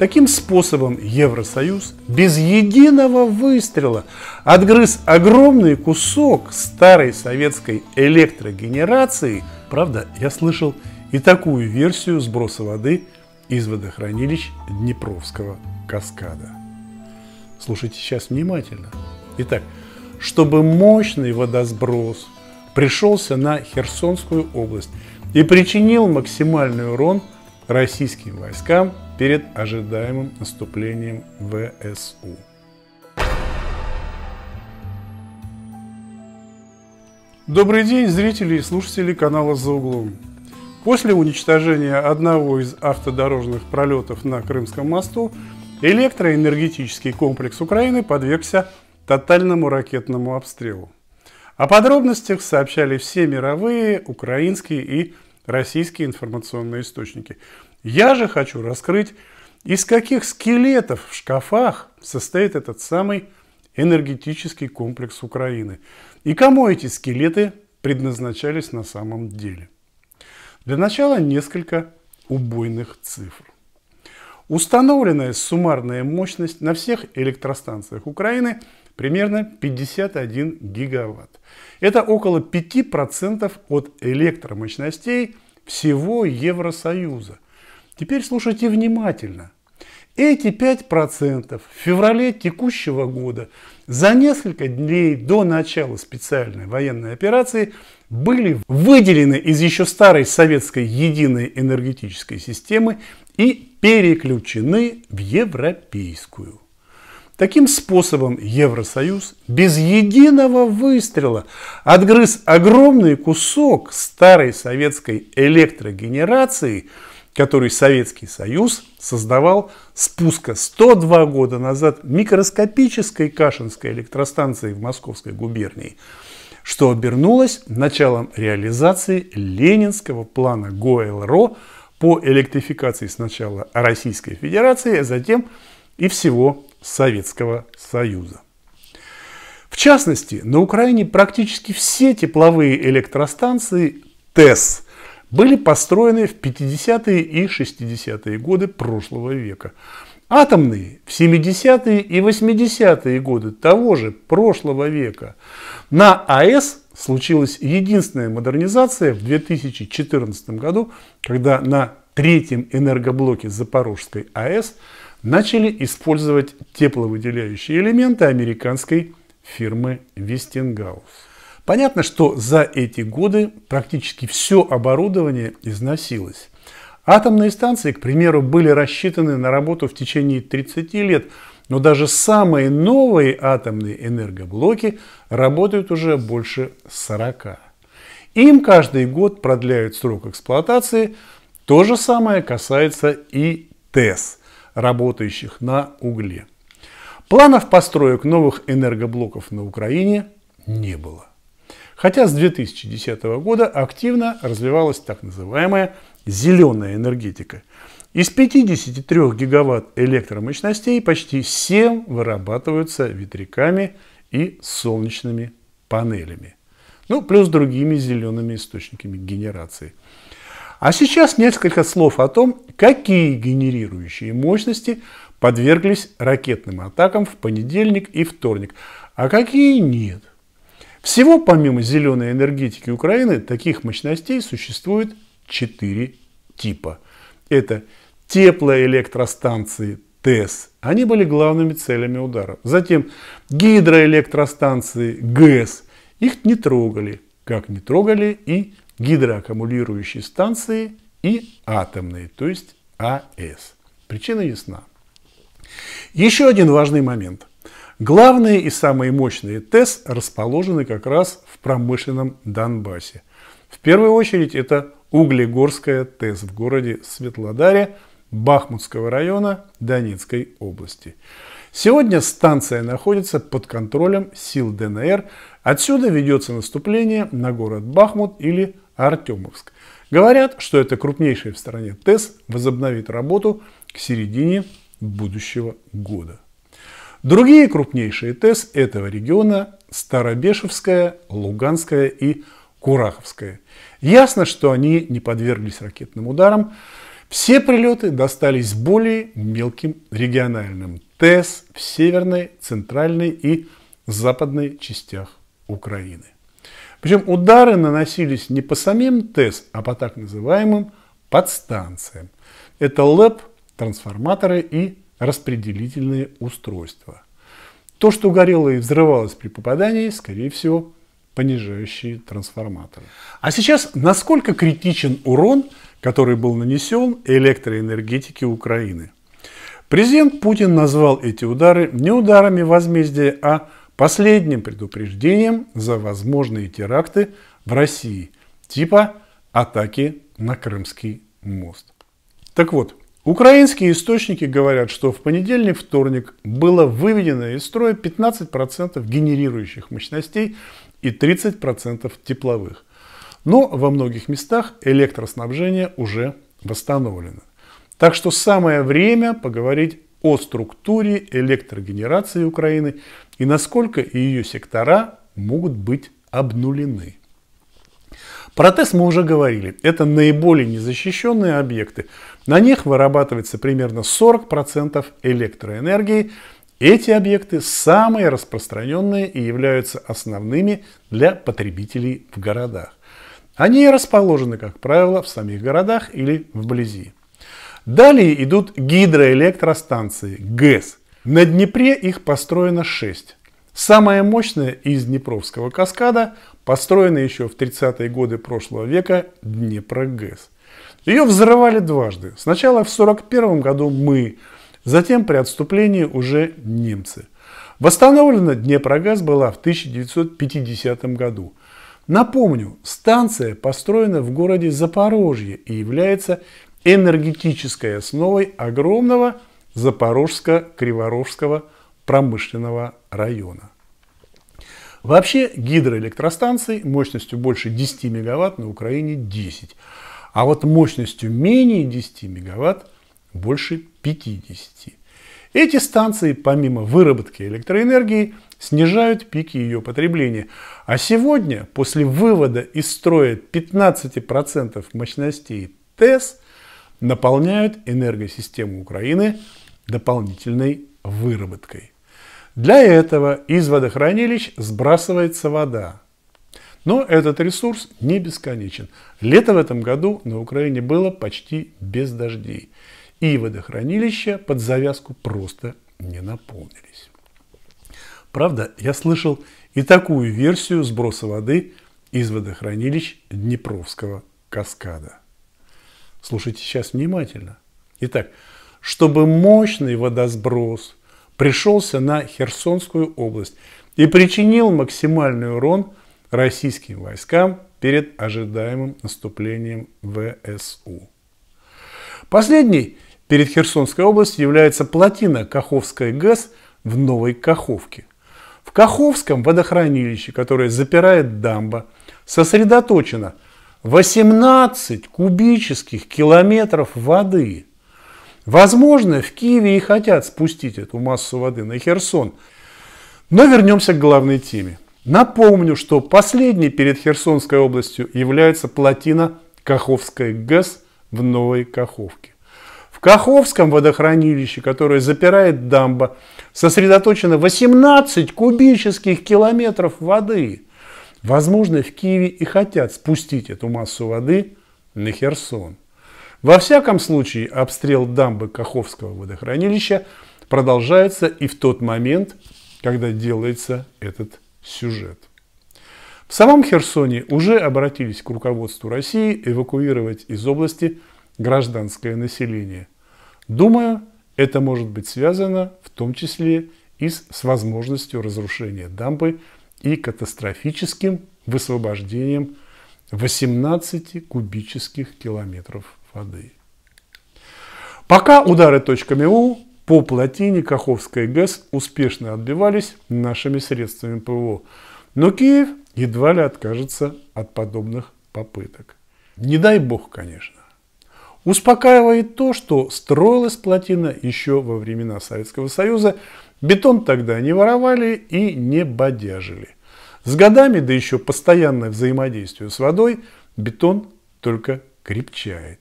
Таким способом Евросоюз без единого выстрела отгрыз огромный кусок старой советской электрогенерации. Правда, я слышал и такую версию сброса воды из водохранилищ Днепровского каскада. Слушайте сейчас внимательно. Итак, чтобы мощный водосброс пришелся на Херсонскую область и причинил максимальный урон российским войскам – перед ожидаемым наступлением ВСУ. Добрый день, зрители и слушатели канала «За углом». После уничтожения одного из автодорожных пролетов на Крымском мосту электроэнергетический комплекс Украины подвергся тотальному ракетному обстрелу. О подробностях сообщали все мировые, украинские и российские информационные источники – я же хочу раскрыть, из каких скелетов в шкафах состоит этот самый энергетический комплекс Украины и кому эти скелеты предназначались на самом деле. Для начала несколько убойных цифр. Установленная суммарная мощность на всех электростанциях Украины примерно 51 гигаватт. Это около 5% от электромощностей всего Евросоюза – Теперь слушайте внимательно. Эти 5% в феврале текущего года за несколько дней до начала специальной военной операции были выделены из еще старой советской единой энергетической системы и переключены в европейскую. Таким способом Евросоюз без единого выстрела отгрыз огромный кусок старой советской электрогенерации – который Советский Союз создавал спуска 102 года назад микроскопической Кашинской электростанции в Московской губернии, что обернулось началом реализации ленинского плана ГОЭЛРО по электрификации сначала Российской Федерации, а затем и всего Советского Союза. В частности, на Украине практически все тепловые электростанции ТЭС – были построены в 50-е и 60-е годы прошлого века. Атомные в 70-е и 80-е годы того же прошлого века. На АЭС случилась единственная модернизация в 2014 году, когда на третьем энергоблоке Запорожской АЭС начали использовать тепловыделяющие элементы американской фирмы Вестингаус. Понятно, что за эти годы практически все оборудование износилось. Атомные станции, к примеру, были рассчитаны на работу в течение 30 лет, но даже самые новые атомные энергоблоки работают уже больше 40. Им каждый год продляют срок эксплуатации. То же самое касается и ТЭС, работающих на угле. Планов построек новых энергоблоков на Украине не было. Хотя с 2010 года активно развивалась так называемая зеленая энергетика. Из 53 гигаватт электромощностей почти 7 вырабатываются ветряками и солнечными панелями. Ну, плюс другими зелеными источниками генерации. А сейчас несколько слов о том, какие генерирующие мощности подверглись ракетным атакам в понедельник и вторник, а какие нет. Всего, помимо зеленой энергетики Украины, таких мощностей существует 4 типа. Это теплоэлектростанции ТЭС. Они были главными целями удара. Затем гидроэлектростанции ГЭС. Их не трогали, как не трогали и гидроаккумулирующие станции и атомные, то есть АЭС. Причина ясна. Еще один важный момент. Главные и самые мощные ТЭС расположены как раз в промышленном Донбассе. В первую очередь это Углегорская ТЭС в городе Светлодаре Бахмутского района Донецкой области. Сегодня станция находится под контролем сил ДНР. Отсюда ведется наступление на город Бахмут или Артемовск. Говорят, что это крупнейший в стране ТЭС возобновит работу к середине будущего года. Другие крупнейшие ТЭС этого региона – Старобешевская, Луганская и Кураховская. Ясно, что они не подверглись ракетным ударам. Все прилеты достались более мелким региональным ТЭС в северной, центральной и западной частях Украины. Причем удары наносились не по самим ТЭС, а по так называемым подстанциям. Это ЛЭП, трансформаторы и распределительные устройства. То, что горело и взрывалось при попадании, скорее всего, понижающие трансформаторы. А сейчас, насколько критичен урон, который был нанесен электроэнергетике Украины? Президент Путин назвал эти удары не ударами возмездия, а последним предупреждением за возможные теракты в России, типа атаки на Крымский мост. Так вот, Украинские источники говорят, что в понедельник-вторник было выведено из строя 15% генерирующих мощностей и 30% тепловых. Но во многих местах электроснабжение уже восстановлено. Так что самое время поговорить о структуре электрогенерации Украины и насколько ее сектора могут быть обнулены. Протез мы уже говорили. Это наиболее незащищенные объекты. На них вырабатывается примерно 40% электроэнергии. Эти объекты самые распространенные и являются основными для потребителей в городах. Они расположены, как правило, в самих городах или вблизи. Далее идут гидроэлектростанции, ГЭС. На Днепре их построено 6. Самая мощная из Днепровского каскада построена еще в 30-е годы прошлого века Днепрогэс. Ее взрывали дважды. Сначала в 1941 году мы, затем при отступлении уже немцы. Восстановлена Днепрогэс была в 1950 году. Напомню, станция построена в городе Запорожье и является энергетической основой огромного запорожско-криворожского промышленного района. Вообще гидроэлектростанций мощностью больше 10 мегаватт на Украине 10, а вот мощностью менее 10 мегаватт больше 50. Эти станции, помимо выработки электроэнергии, снижают пики ее потребления. А сегодня, после вывода из строя 15% мощностей ТЭС, наполняют энергосистему Украины дополнительной выработкой. Для этого из водохранилищ сбрасывается вода. Но этот ресурс не бесконечен. Лето в этом году на Украине было почти без дождей. И водохранилища под завязку просто не наполнились. Правда, я слышал и такую версию сброса воды из водохранилищ Днепровского каскада. Слушайте сейчас внимательно. Итак, чтобы мощный водосброс – пришелся на Херсонскую область и причинил максимальный урон российским войскам перед ожидаемым наступлением ВСУ. Последний перед Херсонской областью является плотина Каховская ГЭС в Новой Каховке. В Каховском водохранилище, которое запирает дамба, сосредоточено 18 кубических километров воды – Возможно, в Киеве и хотят спустить эту массу воды на Херсон. Но вернемся к главной теме. Напомню, что последней перед Херсонской областью является плотина Каховская ГЭС в Новой Каховке. В Каховском водохранилище, которое запирает дамба, сосредоточено 18 кубических километров воды. Возможно, в Киеве и хотят спустить эту массу воды на Херсон. Во всяком случае, обстрел дамбы Каховского водохранилища продолжается и в тот момент, когда делается этот сюжет. В самом Херсоне уже обратились к руководству России эвакуировать из области гражданское население. Думаю, это может быть связано в том числе и с, возможностью разрушения дамбы и катастрофическим высвобождением 18 кубических километров воды. Пока удары точками У по плотине Каховская ГЭС успешно отбивались нашими средствами ПВО, но Киев едва ли откажется от подобных попыток. Не дай бог, конечно. Успокаивает то, что строилась плотина еще во времена Советского Союза, бетон тогда не воровали и не бодяжили. С годами, да еще постоянное взаимодействие с водой, бетон только крепчает.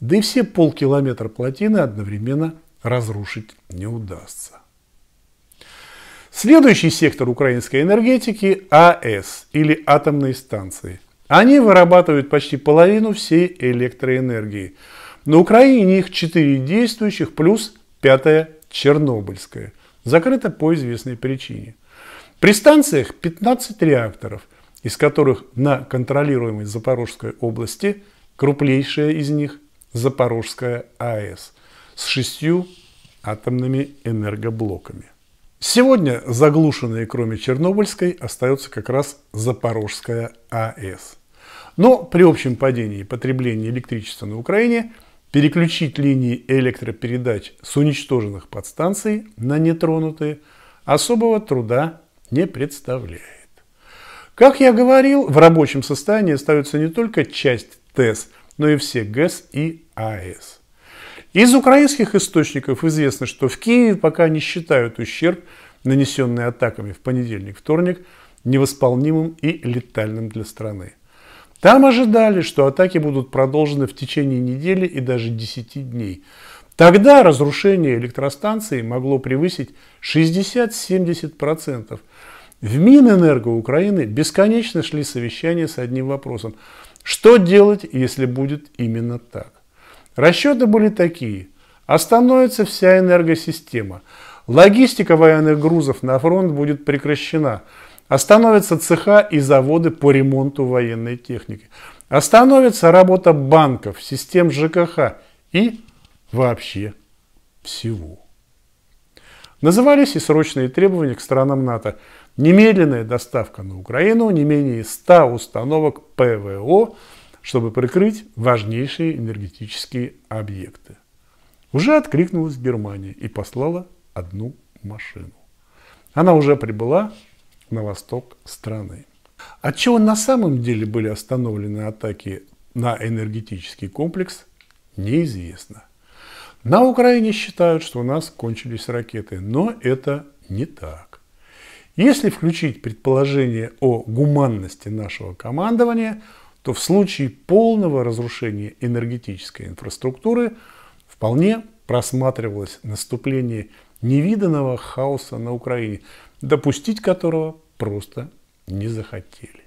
Да и все полкилометра плотины одновременно разрушить не удастся. Следующий сектор украинской энергетики – АЭС или атомные станции. Они вырабатывают почти половину всей электроэнергии. На Украине их 4 действующих плюс пятая Чернобыльская. Закрыта по известной причине. При станциях 15 реакторов, из которых на контролируемой Запорожской области крупнейшая из них Запорожская АЭС с шестью атомными энергоблоками. Сегодня заглушенной, кроме Чернобыльской, остается как раз Запорожская АЭС. Но при общем падении потребления электричества на Украине переключить линии электропередач с уничтоженных подстанций на нетронутые особого труда не представляет. Как я говорил, в рабочем состоянии остается не только часть ТЭС – но и все ГЭС и АЭС. Из украинских источников известно, что в Киеве пока не считают ущерб, нанесенный атаками в понедельник-вторник, невосполнимым и летальным для страны. Там ожидали, что атаки будут продолжены в течение недели и даже 10 дней. Тогда разрушение электростанции могло превысить 60-70%. В Минэнерго Украины бесконечно шли совещания с одним вопросом. Что делать, если будет именно так? Расчеты были такие. Остановится вся энергосистема. Логистика военных грузов на фронт будет прекращена. Остановятся цеха и заводы по ремонту военной техники. Остановится работа банков, систем ЖКХ и вообще всего. Назывались и срочные требования к странам НАТО – Немедленная доставка на Украину не менее 100 установок ПВО, чтобы прикрыть важнейшие энергетические объекты. Уже откликнулась Германия и послала одну машину. Она уже прибыла на восток страны. От чего на самом деле были остановлены атаки на энергетический комплекс, неизвестно. На Украине считают, что у нас кончились ракеты, но это не так. Если включить предположение о гуманности нашего командования, то в случае полного разрушения энергетической инфраструктуры вполне просматривалось наступление невиданного хаоса на Украине, допустить которого просто не захотели.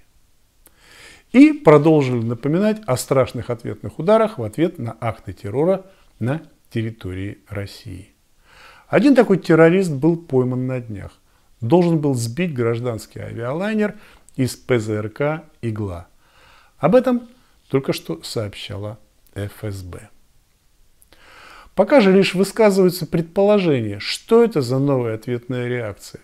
И продолжили напоминать о страшных ответных ударах в ответ на акты террора на территории России. Один такой террорист был пойман на днях должен был сбить гражданский авиалайнер из ПЗРК «Игла». Об этом только что сообщала ФСБ. Пока же лишь высказываются предположения, что это за новая ответная реакция.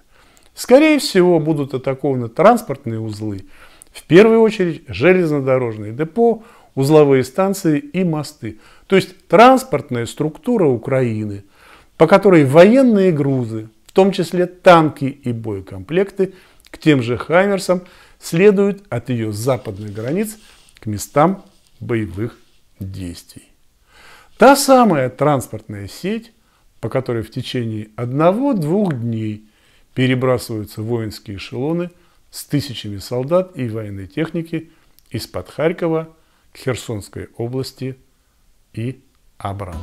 Скорее всего, будут атакованы транспортные узлы, в первую очередь железнодорожные депо, узловые станции и мосты. То есть транспортная структура Украины, по которой военные грузы, в том числе танки и боекомплекты, к тем же «Хаймерсам» следуют от ее западных границ к местам боевых действий. Та самая транспортная сеть, по которой в течение одного-двух дней перебрасываются воинские эшелоны с тысячами солдат и военной техники из-под Харькова к Херсонской области и обратно.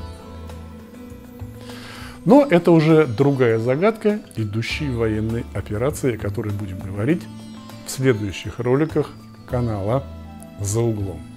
Но это уже другая загадка идущей военной операции, о которой будем говорить в следующих роликах канала «За углом».